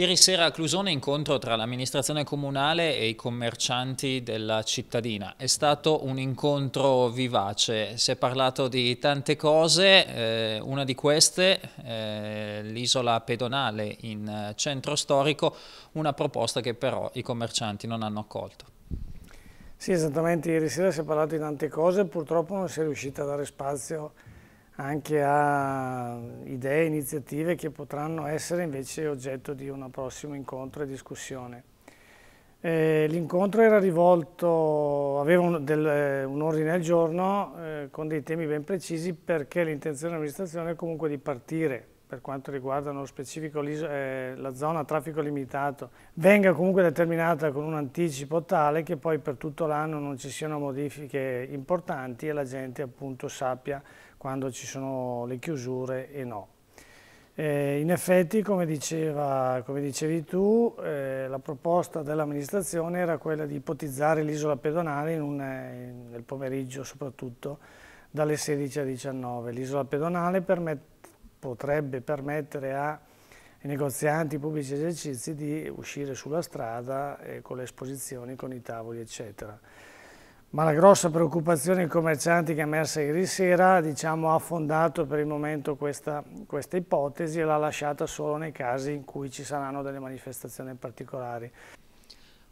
Ieri sera a Clusone incontro tra l'amministrazione comunale e i commercianti della cittadina. È stato un incontro vivace, si è parlato di tante cose, eh, una di queste, eh, l'isola pedonale in eh, centro storico, una proposta che però i commercianti non hanno accolto. Sì, esattamente, ieri sera si è parlato di tante cose, purtroppo non si è riuscita a dare spazio anche a idee, iniziative che potranno essere invece oggetto di un prossimo incontro e discussione. Eh, L'incontro era rivolto, aveva un, del, eh, un ordine al giorno eh, con dei temi ben precisi perché l'intenzione dell'amministrazione è comunque di partire per quanto riguarda nello specifico eh, la zona a traffico limitato, venga comunque determinata con un anticipo tale che poi per tutto l'anno non ci siano modifiche importanti e la gente appunto sappia quando ci sono le chiusure e no. Eh, in effetti, come, diceva, come dicevi tu, eh, la proposta dell'amministrazione era quella di ipotizzare l'isola pedonale in un, in, eh, nel pomeriggio soprattutto dalle 16 alle 19. L'isola pedonale permette potrebbe permettere ai negozianti pubblici esercizi di uscire sulla strada eh, con le esposizioni, con i tavoli eccetera. Ma la grossa preoccupazione dei commercianti che è emersa ieri sera diciamo, ha affondato per il momento questa, questa ipotesi e l'ha lasciata solo nei casi in cui ci saranno delle manifestazioni particolari.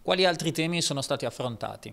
Quali altri temi sono stati affrontati?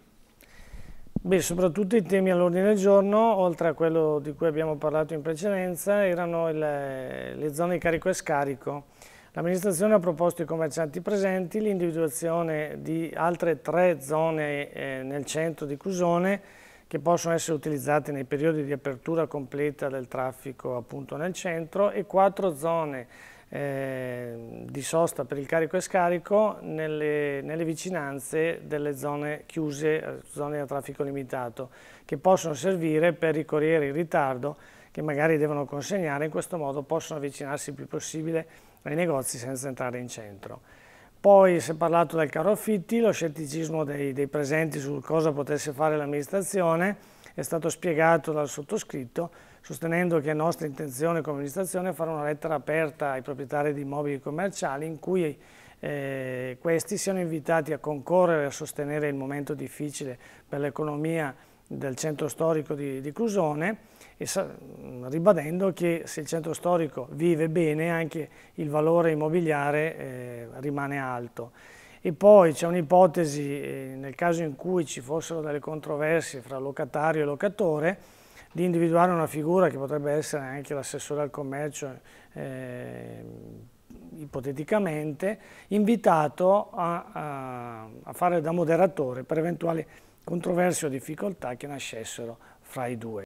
Beh, soprattutto i temi all'ordine del giorno, oltre a quello di cui abbiamo parlato in precedenza, erano le, le zone carico e scarico. L'amministrazione ha proposto ai commercianti presenti l'individuazione di altre tre zone eh, nel centro di Cusone che possono essere utilizzate nei periodi di apertura completa del traffico appunto nel centro e quattro zone eh, di sosta per il carico e scarico nelle, nelle, vicinanze delle zone chiuse, eh, zone a traffico limitato, che possono servire per i corrieri in ritardo che magari devono consegnare, in questo modo possono avvicinarsi il più possibile ai negozi senza entrare in centro. Poi si è parlato del caro affitti, lo scetticismo dei, dei presenti su cosa potesse fare l'amministrazione, è stato spiegato dal sottoscritto, sostenendo che è nostra intenzione come amministrazione fare una lettera aperta ai proprietari di immobili commerciali in cui eh, questi siano invitati a concorrere a sostenere il momento difficile per l'economia del centro storico di, di Clusone, e sa, mm, ribadendo che se il centro storico vive bene anche il valore immobiliare eh, rimane alto. E poi c'è un'ipotesi, eh, nel caso in cui ci fossero delle controversie fra locatario e locatore, di individuare una figura che potrebbe essere anche l'assessore al commercio, eh, ipoteticamente, invitato a, a, a fare da moderatore per eventuali controversie o difficoltà che nascessero fra i due.